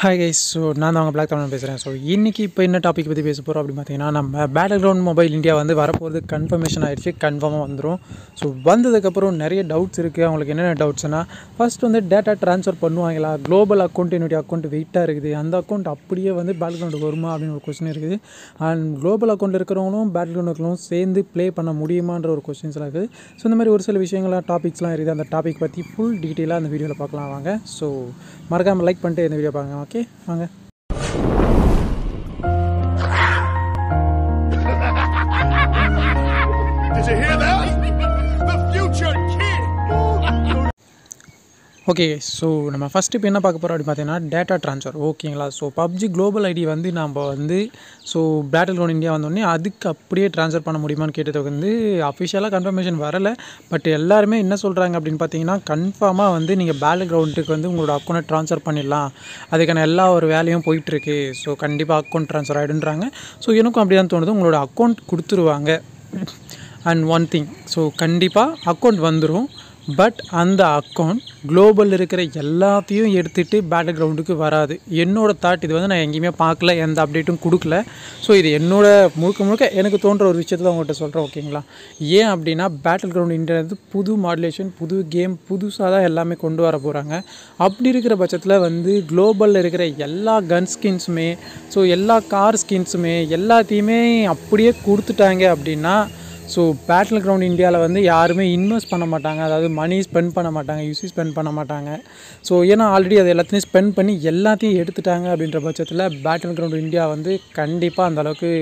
Hi guys so நான் தான் அவங்க பிளாக் தமிழ் பேசுகிறேன் ஸோ இன்றைக்கி இப்போ என்ன டாபிக் பற்றி பேச போகிறோம் அப்படின்னு பார்த்தீங்கன்னா நம்ம பேட்டில் கிரவுண்ட் மொபைல் இந்தியா வந்து வரப்போகிறது கன்ஃபர்மேஷன் ஆகிடுச்சு கன்ஃபார்மாக வந்துடும் ஸோ வந்ததுக்கப்புறம் நிறைய டவுட்ஸ் இருக்குது அவங்களுக்கு என்னென்ன டவுட்ஸ்னால் ஃபஸ்ட் வந்து டேட்டா ட்ரான்ஸ்ஃபர் பண்ணுவாங்களா குளோபல் அக்கௌண்ட் என்னுடைய அக்கௌண்ட் வெயிட்டாக இருக்குது அந்த அக்கௌண்ட் அப்படியே வந்து பேட் கிரவுண்டுக்கு வருமா அப்படின்னு ஒரு கொஸ்டின் இருக்குது அண்ட் குளோபல் அக்கௌண்ட் இருக்கிறவங்களும் பேட்டில் கிரவுண்டுக்கும் சேர்ந்து ப்ளே பண்ண முடியுமான்ற ஒரு கொஸ்டின்ஸ்லாம் இருக்குது ஸோ இந்த மாதிரி ஒரு சில விஷயங்கள்லாம் டாபிக்ஸ்லாம் இருக்குது அந்த டாபிக் பற்றி ஃபுல் டீட்டெயிலாக அந்த வீடியோவில் பார்க்கலாம் வாங்க ஸோ மறக்காமல் லைக் பண்ணிட்டு இந்த வீடியோ பாருங்கள் Okay, வாங்க Did you hear that? Okay so நம்ம ஃபஸ்ட்டு இப்போ என்ன பார்க்க போகிறோம் அப்படின்னு பார்த்தீங்கன்னா டேட்டா ட்ரான்ஸ்ஃபர் ஓகேங்களா ஸோ பப்ஜி குளோபல் ஐடி வந்து நம்ம வந்து ஸோ பேட்டில் கிரவுண்ட் இந்தியா வந்தோடனே அதுக்கு அப்படியே ட்ரான்ஸ்ஃபர் பண்ண முடியுமான்னு கேட்டதுக்கு வந்து அஃபிஷியலாக கன்ஃபர்மேஷன் வரலை பட் எல்லாருமே என்ன சொல்கிறாங்க அப்படின்னு பார்த்தீங்கன்னா கன்ஃபார்மாக வந்து நீங்கள் பேட்டில் கிரவுண்டுக்கு வந்து உங்களோட அக்கௌண்ட்டை ட்ரான்ஸ்ஃபர் பண்ணிடலாம் அதுக்கான எல்லா ஒரு வேலையும் போயிட்டுருக்கு ஸோ கண்டிப்பாக அக்கௌண்ட் ட்ரான்ஸ்ஃபர் ஆகிடுன்றாங்க ஸோ எனக்கும் அப்படி தான் தோணுது உங்களோட அக்கௌண்ட் கொடுத்துருவாங்க அண்ட் ஒன் திங் ஸோ கண்டிப்பாக அக்கௌண்ட் வந்துடும் பட் அந்த அக்கௌண்ட் குளோபல் இருக்கிற எல்லாத்தையும் எடுத்துகிட்டு பேட்டர் கிரவுண்டுக்கு வராது என்னோடய தாட் இது வந்து நான் எங்கேயுமே பார்க்கல எந்த அப்டேட்டும் கொடுக்கல ஸோ இது என்னோடய முழுக்க முழுக்க எனக்கு தோன்ற ஒரு விஷயத்தை உங்கள்கிட்ட சொல்கிறேன் ஓகேங்களா ஏன் அப்படின்னா பேட்டில் கிரவுண்ட் இன்டர்நெட் புது மாடுலேஷன் புது கேம் புதுசாக தான் எல்லாமே கொண்டு வர போகிறாங்க அப்படி இருக்கிற பட்சத்தில் வந்து குளோபலில் இருக்கிற எல்லா கன் ஸ்கின்ஸுமே ஸோ எல்லா கார் ஸ்கின்ஸுமே எல்லாத்தையுமே அப்படியே கொடுத்துட்டாங்க அப்படின்னா ஸோ பேட்டில் கிரவுண்ட் இந்தியாவில் வந்து யாருமே இன்வெஸ்ட் பண்ண மாட்டாங்க அதாவது மணி ஸ்பெண்ட் பண்ண மாட்டாங்க யூசி ஸ்பெண்ட் பண்ண மாட்டாங்க ஸோ ஏன்னா ஆல்ரெடி அதை எல்லாத்தையும் ஸ்பெண்ட் பண்ணி எல்லாத்தையும் எடுத்துட்டாங்க அப்படின்ற பட்சத்தில் பேட்டில் கிரவுண்ட் இந்தியா வந்து கண்டிப்பாக அந்தளவுக்கு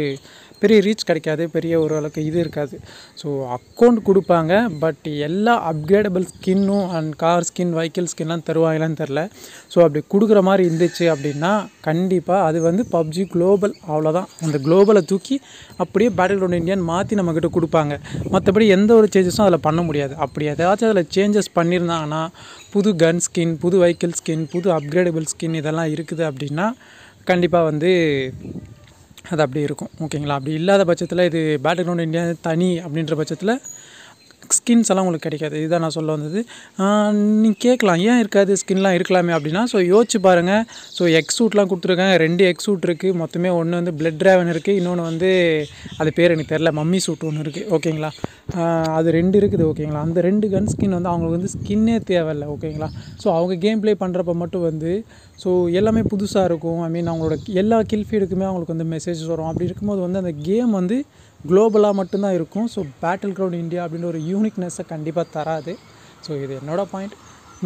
பெரிய ரீச் கிடைக்காது பெரிய ஓரளவுக்கு இது இருக்காது ஸோ அக்கௌண்ட் கொடுப்பாங்க பட் எல்லா அப்கிரேடபிள் ஸ்கின்னும் அண்ட் கார் ஸ்கின் வெஹிக்கிள் ஸ்கின்லாம் தருவாங்களான்னு தெரில ஸோ அப்படி கொடுக்குற மாதிரி இருந்துச்சு அப்படின்னா கண்டிப்பாக அது வந்து பப்ஜி குளோபல் அவ்வளோதான் அந்த குளோபலை தூக்கி அப்படியே பேட்டில் கிரவுண்ட் இண்டியான்னு மாற்றி நம்மக்கிட்ட கொடுப்பாங்க மற்றபடி எந்த ஒரு சேஞ்சஸும் அதில் பண்ண முடியாது அப்படி ஏதாச்சும் அதில் சேஞ்சஸ் பண்ணியிருந்தாங்கன்னா புது கன் ஸ்கின் புது வெஹிக்கிள் ஸ்கின் புது அப்கிரேடபிள் ஸ்கின் இதெல்லாம் இருக்குது அப்படின்னா கண்டிப்பாக வந்து அது அப்படி இருக்கும் ஓகேங்களா அப்படி இல்லாத பட்சத்தில் இது பேட்டில் கிரவுண்ட் இந்தியா தனி அப்படின்ற பட்சத்தில் ஸ்கின்ஸ் எல்லாம் உங்களுக்கு கிடைக்காது இதுதான் நான் சொல்ல வந்தது நீ கேட்கலாம் ஏன் இருக்காது ஸ்கின்லாம் இருக்கலாமே அப்படின்னா ஸோ யோசிச்சு பாருங்கள் ஸோ எக் சூட்லாம் கொடுத்துருக்காங்க ரெண்டு எக் சூட் இருக்குது மொத்தமே ஒன்று வந்து பிளட் ட்ராவன் இருக்குது இன்னொன்று வந்து அது பேர் எனக்கு தெரில மம்மி சூட் ஒன்று இருக்குது ஓகேங்களா அது ரெண்டு இருக்குது ஓகேங்களா அந்த ரெண்டு கன் ஸ்கின் வந்து அவங்களுக்கு வந்து ஸ்கின்னே தேவையில்லை ஓகேங்களா ஸோ அவங்க கேம் ப்ளே பண்ணுறப்ப மட்டும் வந்து ஸோ எல்லாமே புதுசாக இருக்கும் ஐ மீன் அவங்களோட எல்லா கில்ஃபீடுக்குமே அவங்களுக்கு வந்து மெசேஜஸ் வரும் அப்படி இருக்கும்போது வந்து அந்த கேம் வந்து குளோபலாக மட்டும்தான் இருக்கும் ஸோ பேட்டில் க்ரௌண்ட் இந்தியா அப்படின்ற ஒரு யூனிக்னஸ்ஸை கண்டிப்பாக தராது ஸோ இது என்னோடய பாயிண்ட்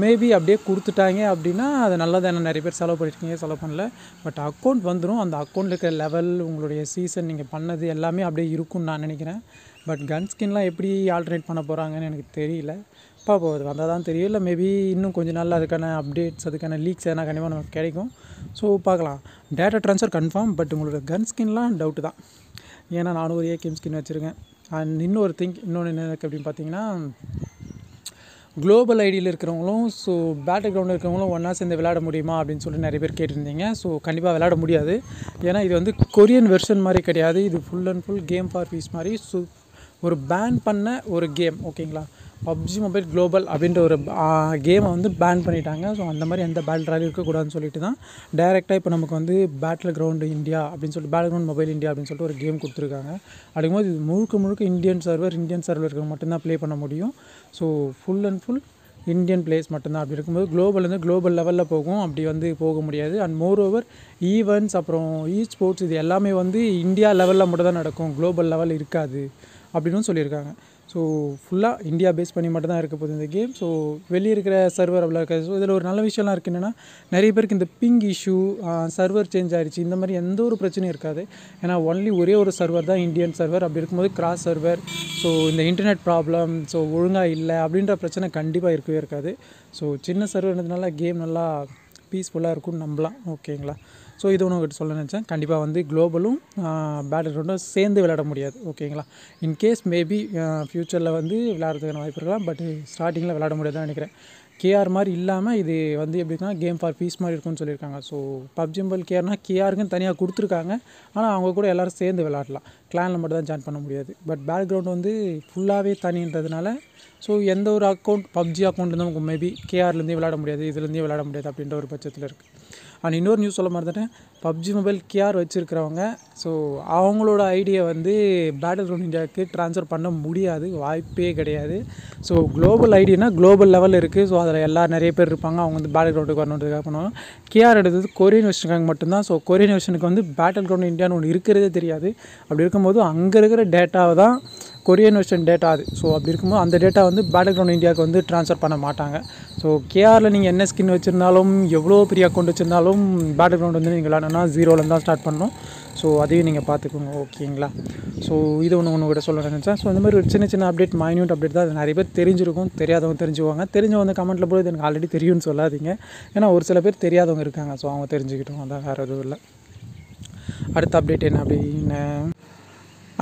மேபி அப்படியே கொடுத்துட்டாங்க அப்படின்னா அது நல்லது என்ன நிறைய பேர் செலவு பண்ணியிருக்கீங்க செலவு பண்ணல பட் அக்கௌண்ட் வந்துடும் அந்த அக்கௌண்ட்டில் இருக்கிற லெவல் உங்களுடைய சீசன் நீங்கள் பண்ணது எல்லாமே அப்படியே இருக்கும்னு நான் நினைக்கிறேன் பட் கன் ஸ்கின்லாம் எப்படி ஆல்டர்னேட் பண்ண போகிறாங்கன்னு எனக்கு தெரியல பார்ப்போம் அது வந்தால் தான் தெரியும் இல்லை மேபி இன்னும் கொஞ்சம் நாள் அதுக்கான அப்டேட்ஸ் அதுக்கான லீக்ஸ் எதனா கண்டிப்பாக நமக்கு கிடைக்கும் ஸோ பார்க்கலாம் டேட்டா ட்ரான்ஸ்ஃபர் கன்ஃபார்ம் பட் உங்களோட கன் ஸ்கின்லாம் டவுட்டு தான் ஏன்னா நானும் ஒரு ஏகேம் ஸ்கின் வச்சுருக்கேன் அண்ட் இன்னொரு திங்க் இன்னொன்று என்ன இருக்குது அப்படின்னு பார்த்தீங்கன்னா குளோபல் ஐடியில் இருக்கிறவங்களும் ஸோ பேட்டர் கிரவுண்டில் இருக்கிறவங்களும் ஒன்றா சேர்ந்து விளையாட முடியுமா அப்படின்னு சொல்லிட்டு நிறைய பேர் கேட்டிருந்தீங்க ஸோ கண்டிப்பாக விளையாட முடியாது ஏன்னா இது வந்து கொரியன் வெர்ஷன் மாதிரி கிடையாது இது full and full Game for Peace மாதிரி ஸோ ஒரு பேன் பண்ண ஒரு கேம் ஓகேங்களா பப்ஜி மொபைல் குளோபல் அப்படின்ற ஒரு கேமை வந்து பேன் பண்ணிட்டாங்க ஸோ அந்த மாதிரி எந்த பேட்டில் ராயல் இருக்கக்கூடாதுன்னு சொல்லிட்டு தான் டேரெக்டாக இப்போ நமக்கு வந்து பேட்டில் கிரவுண்டு இந்தியா அப்படின்னு சொல்லிட்டு பேட்டில் கிரவுண்ட் மொபைல் இந்தியா அப்படின்னு சொல்லிட்டு ஒரு கேம் கொடுத்துருக்காங்க அப்படிங்கும்போது இது முழுக்க முழுக்க இந்தியன் சர்வர் இந்தியன் சர்வர் இருக்கிற மட்டும்தான் ப்ளே பண்ண முடியும் so full and full Indian players மட்டும்தான் அப்படி இருக்கும்போது குளோபல் வந்து குளோபல் லெவலில் போகும் அப்படி வந்து போக முடியாது அண்ட் மோர் ஓவர் ஈவெண்ட்ஸ் அப்புறம் இ ஸ்போர்ட்ஸ் இது எல்லாமே வந்து இந்தியா லெவலில் மட்டும் தான் நடக்கும் குளோபல் லெவல் இருக்காது அப்படின்னு சொல்லியிருக்காங்க ஸோ ஃபுல்லாக இந்தியா பேஸ் பண்ணி மட்டும் தான் இருக்க போகுது இந்த கேம் ஸோ வெளியே இருக்கிற சர்வர் அப்படிலாம் இருக்காது ஸோ இதில் ஒரு நல்ல விஷயம்லாம் இருக்குது என்னென்னா நிறைய பேருக்கு இந்த பிங்க் இஷ்யூ சர்வர் சேஞ்ச் ஆகிடுச்சு இந்த மாதிரி எந்த ஒரு பிரச்சனையும் இருக்காது ஏன்னா ஒன்லி ஒரே ஒரு சர்வர் தான் இந்தியன் சர்வர் அப்படி இருக்கும்போது கிராஸ் சர்வர் ஸோ இந்த இன்டர்நெட் ப்ராப்ளம் ஸோ ஒழுங்காக இல்லை அப்படின்ற பிரச்சனை கண்டிப்பாக இருக்கவே இருக்காது ஸோ சின்ன சர்வர்ன்றதுனால கேம் நல்லா பீஸ்ஃபுல்லாக இருக்கும்னு நம்பலாம் ஓகேங்களா ஸோ இது ஒன்று சொல்ல நினச்சேன் கண்டிப்பாக வந்து குளோபலும் பேட் கிரவுண்டும் சேர்ந்து விளையாட முடியாது ஓகேங்களா இன்கேஸ் மேபி ஃப்யூச்சரில் வந்து விளையாடுறதுக்கான வாய்ப்பு இருக்கலாம் பட் ஸ்டார்டிங்கில் விளையாட முடியாதுன்னு நினைக்கிறேன் கேஆர் மாதிரி இல்லாமல் இது வந்து எப்படின்னா கேம் ஃபார் பீஸ் மாதிரி இருக்கும்னு சொல்லியிருக்காங்க ஸோ பப்ஜி மொபைல் கேஆர்னால் கேஆருக்குன்னு தனியாக கொடுத்துருக்காங்க ஆனால் அவங்க கூட எல்லோரும் சேர்ந்து விளாட்லாம் கிளானில் மட்டும் தான் ஜாயின் பண்ண முடியாது பட் பேக்ரவுண்ட் வந்து ஃபுல்லாகவே தனின்றதுனால ஸோ எந்த ஒரு அக்கௌண்ட் பப்ஜி அக்கௌண்ட்லேருந்து இருந்தால் மேபி கேஆர்லேருந்தே விளையாட முடியாது இதுலேருந்தே விளையாட முடியாது அப்படின்ற ஒரு பட்சத்தில் இருக்குது அண்ட் இன்னொரு நியூஸ் சொல்ல மறந்துட்டேன் பப்ஜி மொபைல் கேஆர் வச்சுருக்கிறவங்க ஸோ அவங்களோட ஐடியை வந்து பேட்டில் கிரவுண்ட் இந்தியாவுக்கு ட்ரான்ஸ்ஃபர் பண்ண முடியாது வாய்ப்பே கிடையாது ஸோ குளோபல் ஐடியானா குளோபல் லெவலில் இருக்குது ஸோ அதில் எல்லா நிறைய பேர் இருப்பாங்க அவங்க வந்து பேட்டில் க்ரௌண்டுக்கு வரணுன்றதுக்காக பண்ணுவாங்க கேஆர் எடுத்தது கொரியன் வெர்ஷனுக்காக மட்டும்தான் ஸோ கொரியன் வெர்ஷனுக்கு வந்து பேட்டில் கிரவுண்ட் இந்தியான்னு ஒன்று இருக்கிறதே தெரியாது அப்படி இருக்கும்போது அங்கே இருக்கிற டேட்டாவை தான் கொரியன் வெர்ஷன் டேட்டா அது ஸோ அப்படி இருக்கும்போது அந்த டேட்டா வந்து பேட்டில் கிரவுண்ட் இந்தியாவுக்கு வந்து ட்ரான்ஸ்ஃபர் பண்ண மாட்டாங்க ஸோ கேஆரில் நீங்கள் என்ன ஸ்கின் வச்சுருந்தாலும் எவ்வளோ பெரிய அக்கௌண்ட் வச்சுருந்தாலும் பேட்டில் கிரவுண்ட் வந்து நீங்கள் விளாடணும்னா ஜீரோவில் தான் ஸ்டார்ட் பண்ணணும் ஸோ அதையும் நீங்கள் பார்த்துக்கோங்க ஓகேங்களா ஸோ இது ஒன்று ஒன்று கூட சொல்ல நினச்சேன் ஸோ இந்த மாதிரி ஒரு சின்ன சின்ன அப்டேட் மைன்யூட் அப்டேட் தான் அது நிறைய பேர் தெரிஞ்சிருக்கும் தெரியாதவங்க தெரிஞ்சுவாங்க தெரிஞ்சவங்க வந்து கமெண்ட்டில் போய் எனக்கு ஆல்ரெடி தெரியும்னு சொல்லாதீங்க ஏன்னா ஒரு சில பேர் தெரியாதவங்க இருக்காங்க ஸோ அவங்க தெரிஞ்சுக்கிட்டோம் அதான் வேறு எதுவும் இல்லை அடுத்த அப்டேட் என்ன அப்படின்னு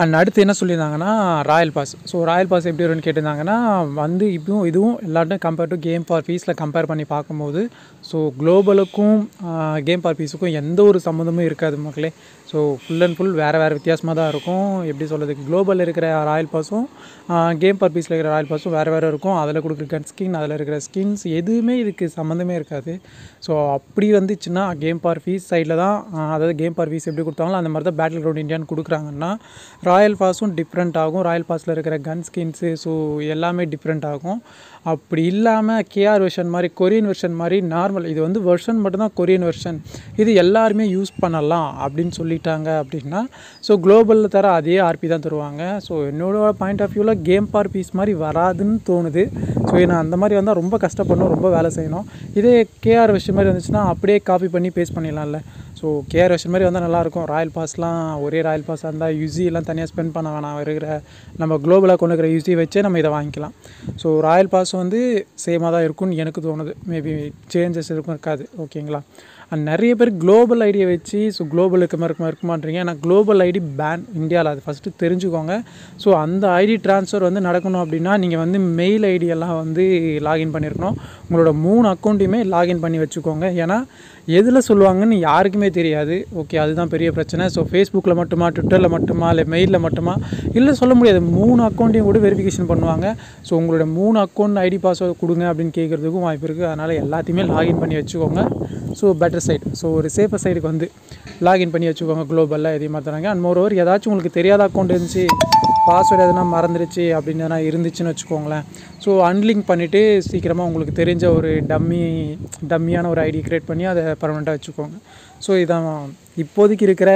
அண்ட் அடுத்து என்ன சொல்லியிருந்தாங்கன்னா royal pass so royal pass எப்படி வரும்னு கேட்டிருந்தாங்கன்னா வந்து இப்பவும் இதுவும் எல்லாருமே கம்பேர் டு கேம் ஃபார் ஃபீஸில் கம்பேர் பண்ணி பார்க்கும்போது ஸோ குளோபலுக்கும் கேம் ஃபார் ஃபீஸுக்கும் எந்த ஒரு சம்மந்தமும் இருக்காது மக்களே ஸோ ஃபுல் அண்ட் ஃபுல் வேறு வேறு வித்தியாசமாக தான் இருக்கும் எப்படி சொல்கிறது குளோபலில் இருக்கிற ராயல் பாஸும் கேம் பர்பீஸில் இருக்கிற ராயல் பாஸும் வேறு வேறு இருக்கும் அதில் கொடுக்குற கன் ஸ்கின் அதில் இருக்கிற ஸ்கின்ஸ் எதுவுமே இதுக்கு சம்மந்தமே இருக்காது ஸோ அப்படி வந்துச்சுன்னா கேம் பார் ஃபீஸ் சைடில் தான் அதாவது கேம் பார் ஃபீஸ் எப்படி கொடுத்தாங்களோ அந்த மாதிரி தான் பேட்டில் கிரவுண்ட் இண்டியான்னு கொடுக்குறாங்கன்னா ராயல் பாஸும் டிஃப்ரெண்ட் ஆகும் ராயல் பாஸில் இருக்கிற கன் ஸ்கின்ஸு ஸோ எல்லாமே டிஃப்ரெண்ட் ஆகும் அப்படி இல்லாமல் கேஆர் வெர்ஷன் மாதிரி கொரியன் வெர்ஷன் மாதிரி நார்மல் இது வந்து வெர்ஷன் மட்டும்தான் கொரியன் வெர்ஷன் இது எல்லாருமே யூஸ் பண்ணலாம் அப்படின்னு சொல்லிட்டாங்க அப்படின்னா ஸோ குளோபலில் தர அதே ஆர்பி தான் தருவாங்க ஸோ என்னோட பாயிண்ட் ஆஃப் வியூவில் கேம் பார் பீஸ் மாதிரி வராதுன்னு தோணுது ஸோ நான் அந்த மாதிரி வந்தால் ரொம்ப கஷ்டப்படணும் ரொம்ப வேலை செய்யணும் இதே கேஆர் வெர்ஷன் மாதிரி வந்துச்சுன்னா அப்படியே காப்பி பண்ணி பேஸ்ட் பண்ணிடலாம்ல ஸோ கேஆர் கேஆர்எஸ் மாதிரி வந்தால் நல்லாயிருக்கும் ராயல் பாஸ்லாம் ஒரே ராயல் பாஸாக இருந்தால் யூசிலாம் தனியாக ஸ்பெண்ட் பண்ண வேணாம் இருக்கிற நம்ம குளோபலாக கொண்டு இருக்கிற யூசி வச்சே நம்ம இதை வாங்கிக்கலாம் ஸோ ராயல் பாஸ் வந்து சேமாக தான் இருக்கும்னு எனக்கு தோணுது மேபி சேஞ்சஸ் இருக்கும் இருக்காது ஓகேங்களா நிறைய பேர் குளோபல் ஐடியை வச்சு ஸோ குளோபல் இருக்க மாதிரி இருக்க இருக்குமான்றீங்க ஏன்னா குளோபல் ஐடி பேன் இந்தியாவில் அது ஃபஸ்ட்டு தெரிஞ்சுக்கோங்க ஸோ அந்த ஐடி ட்ரான்ஸ்ஃபர் வந்து நடக்கணும் அப்படின்னா நீங்கள் வந்து மெயில் ஐடியெல்லாம் வந்து லாகின் பண்ணியிருக்கணும் உங்களோட மூணு அக்கௌண்ட்டையுமே லாகின் பண்ணி வச்சுக்கோங்க ஏன்னா எதில் சொல்லுவாங்கன்னு யாருக்குமே தெரியாது ஓகே அதுதான் பெரிய பிரச்சனை ஸோ ஃபேஸ்புக்கில் மட்டுமா ட்விட்டரில் மட்டுமா இல்லை மெயிலில் மட்டுமா இல்லை சொல்ல முடியாது மூணு அக்கௌண்ட்டையும் கூட வெரிஃபிகேஷன் பண்ணுவாங்க ஸோ உங்களோட மூணு அக்கௌண்ட் ஐடி பாஸ்வேர்டு கொடுங்க அப்படின்னு கேட்குறதுக்கும் வாய்ப்பு இருக்குது அதனால் எல்லாத்தையுமே லாகின் பண்ணி வச்சுக்கோங்க ஸோ பெட்டர் சைட் ஸோ ஒரு சேஃபர் சைடுக்கு வந்து லாகின் பண்ணி வச்சுக்கோங்க குளோபலில் எதையும் மாற்றுறாங்க அண்ட் மோர் ஓவர் ஏதாச்சும் உங்களுக்கு தெரியாத அக்கௌண்ட் இருந்துச்சு பாஸ்வேர்டு எதனா மறந்துடுச்சு அப்படின்னு எதனா இருந்துச்சுன்னு வச்சுக்கோங்களேன் ஸோ அன்லிங்க் பண்ணிவிட்டு சீக்கிரமாக உங்களுக்கு தெரிஞ்ச ஒரு டம்மி டம்மியான ஒரு ஐடி க்ரியேட் பண்ணி அதை பர்மனெண்ட்டாக வச்சுக்கோங்க ஸோ இதான் இப்போதைக்கு இருக்கிற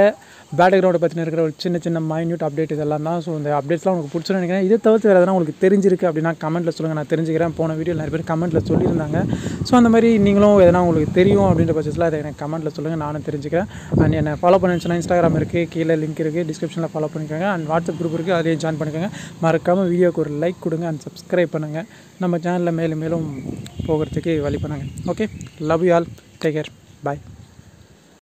பேக்ரவுண்டை பற்றின இருக்கிற ஒரு சின்ன சின்ன மைன்யூட் அப்டேட் இதெல்லாம் தான் ஸோ இந்த அப்டேட்ஸ்லாம் உங்களுக்கு பிடிச்சுன்னு நினைக்கிறேன் இதை தவிர்த்து வேறு எதனா உங்களுக்கு தெரிஞ்சிருக்கு அப்படின்னா கமெண்ட்டில் சொல்லுங்கள் நான் தெரிஞ்சுக்கிறேன் போன வீடியோ நிறைய பேர் கமெண்ட்டில் சொல்லியிருந்தாங்க ஸோ அந்த மாதிரி நீங்களும் எதனா உங்களுக்கு தெரியும் அப்படின்ற பட்சத்தில் அதை எனக்கு கமெண்ட்டில் சொல்லுங்கள் நானும் தெரிஞ்சுக்கிறேன் அண்ட் என்னை ஃபாலோ பண்ணிச்சுன்னா இன்ஸ்டாகிராம் இருக்குது கீழே லிங்க் இருக்குது டிஸ்கிரிப்ஷனில் ஃபாலோ பண்ணிக்கோங்க அண்ட் வாட்ஸ்அப் குரூப் இருக்குது அதே ஜாயின் பண்ணிக்கோங்க மறக்காமல் வீடியோவுக்கு ஒரு லைக் கொடுங்க அண்ட் சப்ஸ்கிரைப் பண்ணுங்கள் நம்ம சேனலில் மேலும் மேலும் போகிறதுக்கு வழி பண்ணுங்கள் okay love you all take care bye